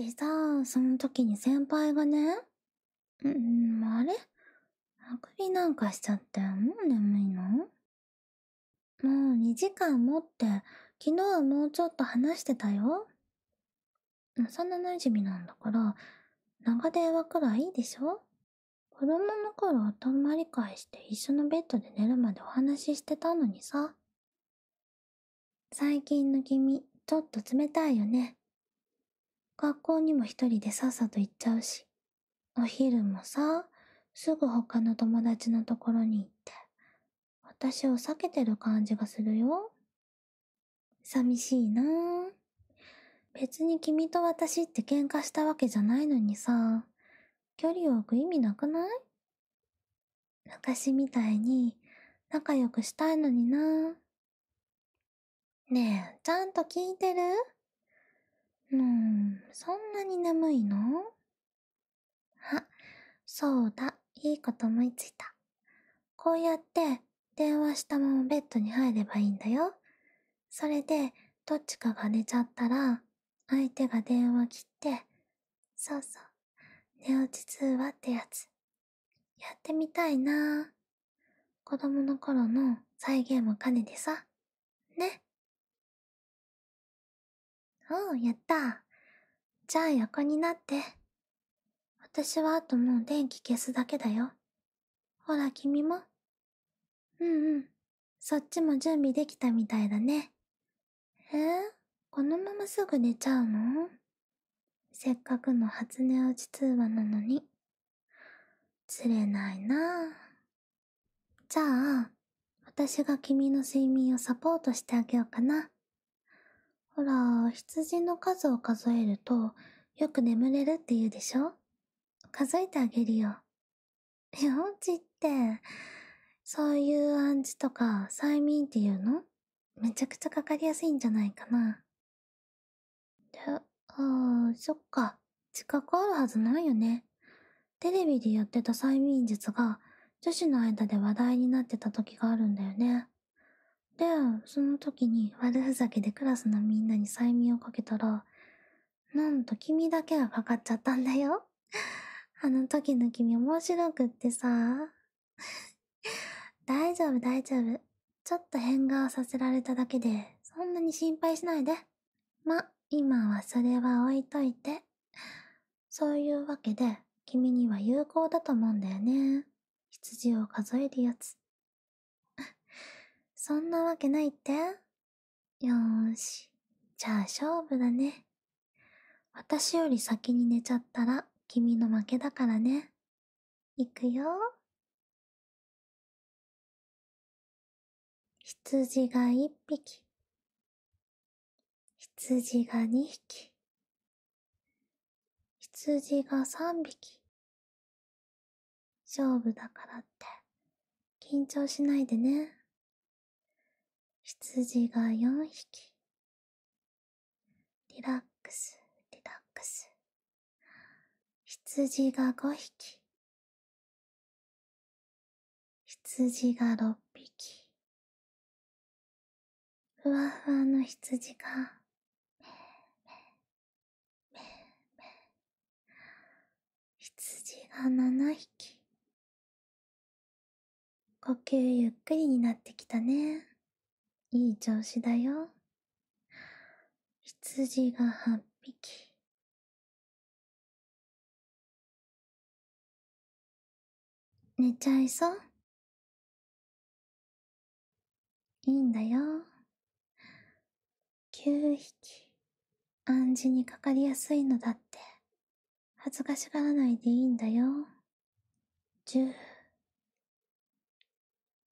でさ、その時に先輩がね、んあれあくびなんかしちゃって、もう眠いのもう2時間もって、昨日はもうちょっと話してたよ。幼馴染なんだから、長電話くらいいいでしょ子供の頃まり会して一緒のベッドで寝るまでお話ししてたのにさ。最近の君、ちょっと冷たいよね。学校にも一人でさっさと行っちゃうし、お昼もさ、すぐ他の友達のところに行って、私を避けてる感じがするよ。寂しいなぁ。別に君と私って喧嘩したわけじゃないのにさ、距離を置く意味なくない昔みたいに仲良くしたいのになねえ、ちゃんと聞いてるもう、そんなに眠いのあ、そうだ、いいこと思いついた。こうやって、電話したままベッドに入ればいいんだよ。それで、どっちかが寝ちゃったら、相手が電話切って、そうそう、寝落ち通話ってやつ。やってみたいなぁ。子供の頃の再現も兼ねてさ。ね。おう、やった。じゃあ横になって。私はあともう電気消すだけだよ。ほら、君も。うんうん。そっちも準備できたみたいだね。えー、このまますぐ寝ちゃうのせっかくの初寝落ち通話なのに。釣れないなぁ。じゃあ、私が君の睡眠をサポートしてあげようかな。ほら、羊の数を数えると、よく眠れるって言うでしょ数えてあげるよ。幼児って、そういう暗示とか催眠っていうのめちゃくちゃかかりやすいんじゃないかな。で、ああ、そっか。資格あるはずないよね。テレビでやってた催眠術が女子の間で話題になってた時があるんだよね。でその時に悪ふざけでクラスのみんなに催眠をかけたらなんと君だけはかかっちゃったんだよ あの時の君面白くってさ 大丈夫大丈夫ちょっと変顔させられただけでそんなに心配しないでま今はそれは置いといてそういうわけで君には有効だと思うんだよね羊を数えるやつそんなわけないってよーし。じゃあ勝負だね。私より先に寝ちゃったら君の負けだからね。いくよ。羊が一匹。羊が二匹。羊が三匹。勝負だからって、緊張しないでね。羊が4匹リラックスリラックス羊が5匹羊が6匹ふわふわの羊がめめめめ羊が7匹呼吸ゆっくりになってきたねいい調子だよ羊が8匹寝ちゃいそういいんだよ9匹暗示にかかりやすいのだって恥ずかしがらないでいいんだよ10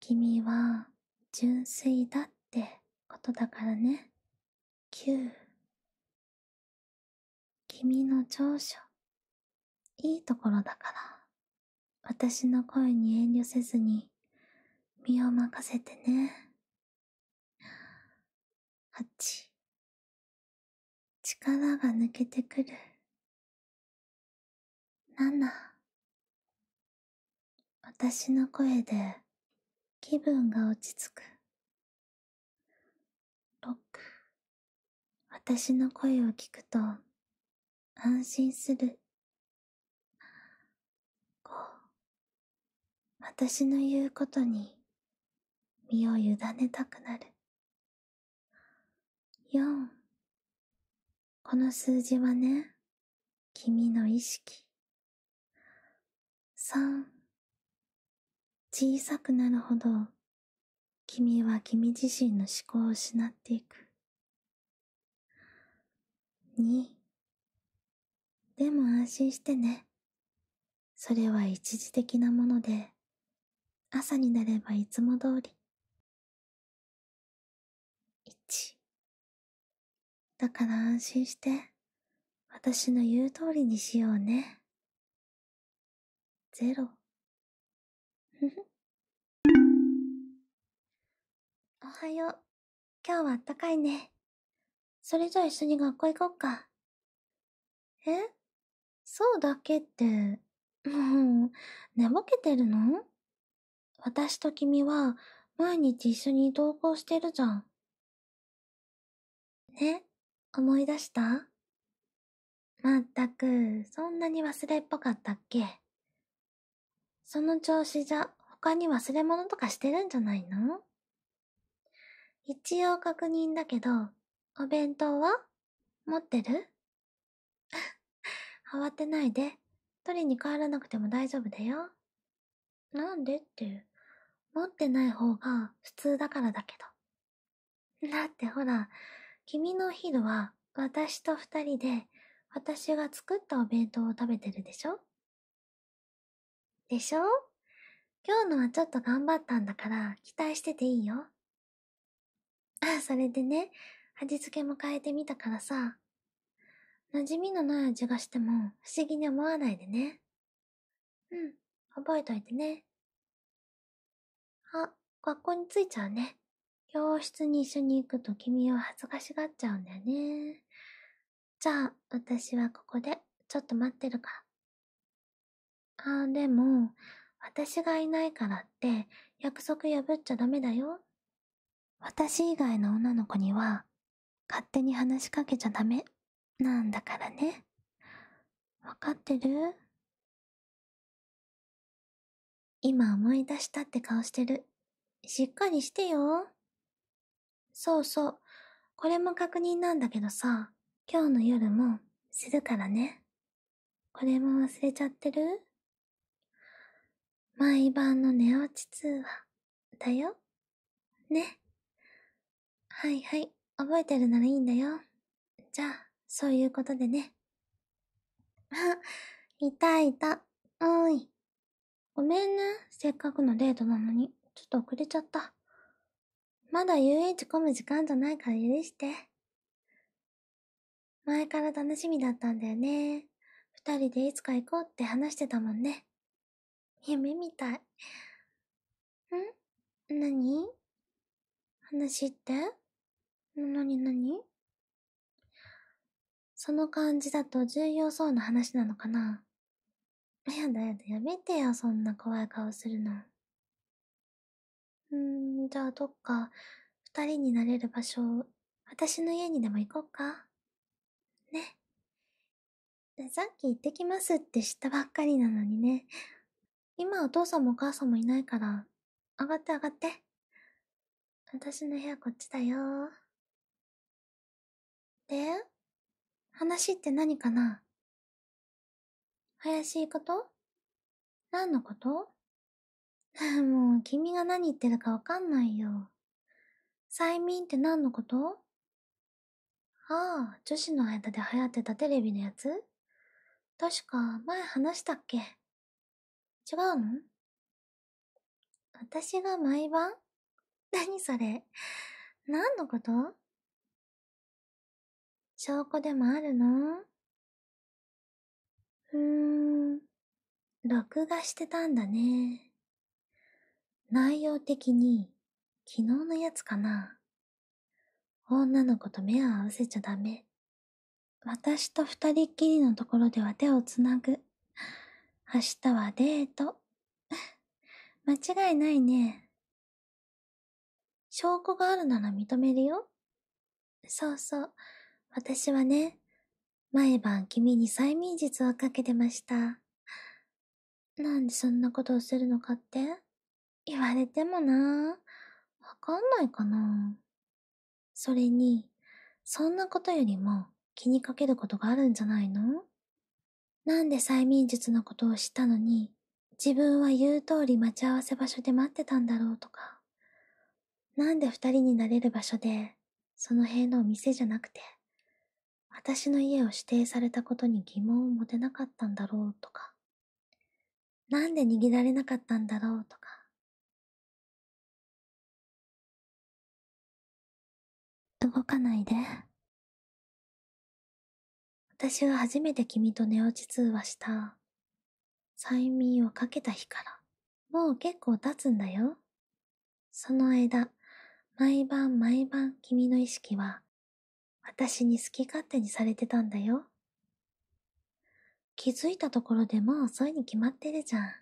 君は純粋だってってことだからね9君の長所いいところだから私の声に遠慮せずに身を任せてね8力が抜けてくる7私の声で気分が落ち着くろ私の声を聞くと安心する5私の言うことに身を委ねたくなる4この数字はね君の意識3小さくなるほど君は君自身の思考を失っていく。2でも安心してね。それは一時的なもので、朝になればいつも通り。1だから安心して、私の言う通りにしようね。0おはよう。今日はあったかいね。それじゃあ一緒に学校行こっか。えそうだけって、もう、寝ぼけてるの私と君は毎日一緒に登校してるじゃん。え思い出したまったく、そんなに忘れっぽかったっけその調子じゃ他に忘れ物とかしてるんじゃないの一応確認だけど、お弁当は持ってる 慌てないで。取りに帰らなくても大丈夫だよ。なんでって、持ってない方が普通だからだけど。だってほら、君のお昼は私と二人で私が作ったお弁当を食べてるでしょでしょ今日のはちょっと頑張ったんだから期待してていいよ。それでね、味付けも変えてみたからさ、馴染みのない味がしても不思議に思わないでね。うん、覚えといてね。あ、学校に着いちゃうね。教室に一緒に行くと君は恥ずかしがっちゃうんだよね。じゃあ、私はここでちょっと待ってるから。あでも、私がいないからって約束破っちゃダメだよ。私以外の女の子には勝手に話しかけちゃダメなんだからね分かってる今思い出したって顔してるしっかりしてよそうそうこれも確認なんだけどさ今日の夜もするからねこれも忘れちゃってる毎晩の寝落ち通話だよねはいはい覚えてるならいいんだよじゃあそういうことでねあ いたいたおーいごめんねせっかくのデートなのにちょっと遅れちゃったまだ遊園地混む時間じゃないから許して前から楽しみだったんだよね二人でいつか行こうって話してたもんね夢みたいん何話ってなになにその感じだと重要そうな話なのかなやだやだやめてよそんな怖い顔するのうんじゃあどっか二人になれる場所私の家にでも行こうかねさっき行ってきますって知ったばっかりなのにね今お父さんもお母さんもいないから上がって上がって私の部屋こっちだよで話って何かな怪しいこと何のこと もう君が何言ってるかわかんないよ。催眠って何のことああ、女子の間で流行ってたテレビのやつ確か前話したっけ違うの私が毎晩何それ何のこと証拠でもあるのうーん、録画してたんだね。内容的に、昨日のやつかな。女の子と目を合わせちゃダメ。私と二人っきりのところでは手をつなぐ。明日はデート。間違いないね。証拠があるなら認めるよ。そうそう。私はね、毎晩君に催眠術をかけてました。なんでそんなことをするのかって言われてもなぁ、わかんないかなぁ。それに、そんなことよりも気にかけることがあるんじゃないのなんで催眠術のことを知ったのに、自分は言う通り待ち合わせ場所で待ってたんだろうとか。なんで二人になれる場所で、その辺のお店じゃなくて、私の家を指定されたことに疑問を持てなかったんだろうとか、なんで逃げられなかったんだろうとか、動かないで。私は初めて君と寝落ち通話した。催眠をかけた日から、もう結構経つんだよ。その間、毎晩毎晩君の意識は私に好き勝手にされてたんだよ。気づいたところでもう遅いに決まってるじゃん。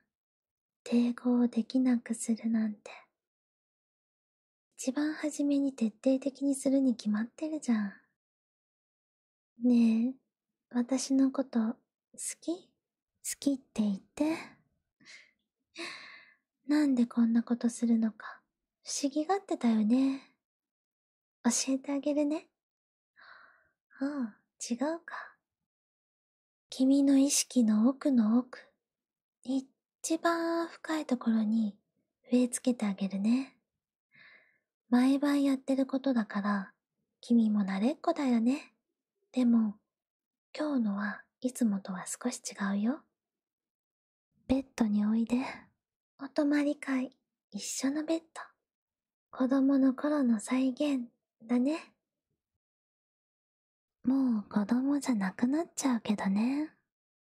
抵抗できなくするなんて。一番初めに徹底的にするに決まってるじゃん。ねえ、私のこと好き好きって言って。なんでこんなことするのか不思議がってたよね。教えてあげるね。あ違うか君の意識の奥の奥一番深いところに植え付けてあげるね毎晩やってることだから君も慣れっこだよねでも今日のはいつもとは少し違うよベッドにおいでお泊まり会一緒のベッド子供の頃の再現だねもう子供じゃなくなっちゃうけどね。